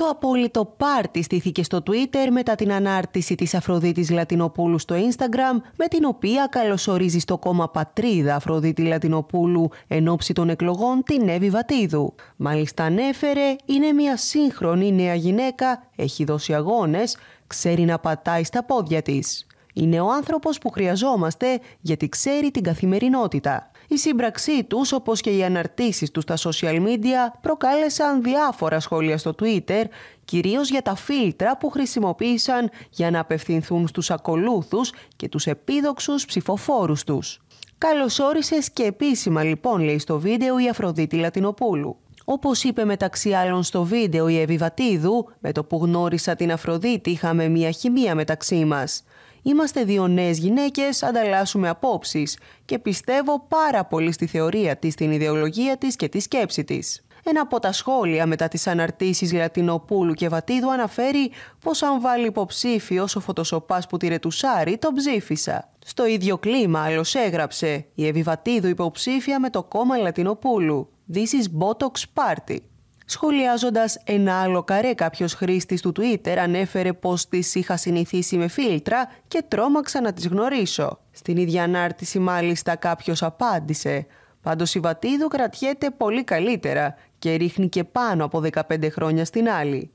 Το απόλυτο πάρτι στήθηκε στο Twitter μετά την ανάρτηση της Αφροδίτης Λατινοπούλου στο Instagram, με την οποία καλωσορίζει στο κόμμα Πατρίδα Αφροδίτη Λατινοπούλου εν ώψη των εκλογών την Εύη Βατίδου. Μάλιστα ανέφερε, είναι μια σύγχρονη νέα γυναίκα, έχει δώσει αγώνες, ξέρει να πατάει στα πόδια της. Είναι ο άνθρωπος που χρειαζόμαστε γιατί ξέρει την καθημερινότητα. Η σύμπραξή τους, όπως και οι αναρτήσεις τους στα social media, προκάλεσαν διάφορα σχόλια στο Twitter, κυρίως για τα φίλτρα που χρησιμοποίησαν για να απευθυνθούν στους ακολούθους και τους επίδοξους ψηφοφόρους τους. Καλώς όρισες και επίσημα λοιπόν λέει στο βίντεο η Αφροδίτη Λατινοπούλου. Όπως είπε μεταξύ άλλων στο βίντεο η Εβιβατίδου, με το που γνώρισα την Αφροδίτη είχαμε μια χημεία μεταξύ μας. Είμαστε δύο νέες γυναίκες, ανταλλάσσουμε απόψεις και πιστεύω πάρα πολύ στη θεωρία της, στην ιδεολογία της και τη σκέψη της. Ένα από τα σχόλια μετά τις αναρτήσεις Λατινοπούλου και Βατίδου αναφέρει πως αν βάλει υποψήφιο ο φωτοσοπάς που τη ρετουσάρει τον ψήφισα. Στο ίδιο κλίμα άλλος έγραψε η Εβιβατίδου υποψήφια με το κόμμα Λατινοπούλου. This is Botox Party. Σχολιάζοντας ένα άλλο καρέ, κάποιος χρήστης του Twitter ανέφερε πως τις είχα συνηθίσει με φίλτρα και τρόμαξα να τις γνωρίσω. Στην ίδια ανάρτηση, μάλιστα, κάποιος απάντησε. Πάντως η Βατίδου κρατιέται πολύ καλύτερα και ρίχνει και πάνω από 15 χρόνια στην άλλη.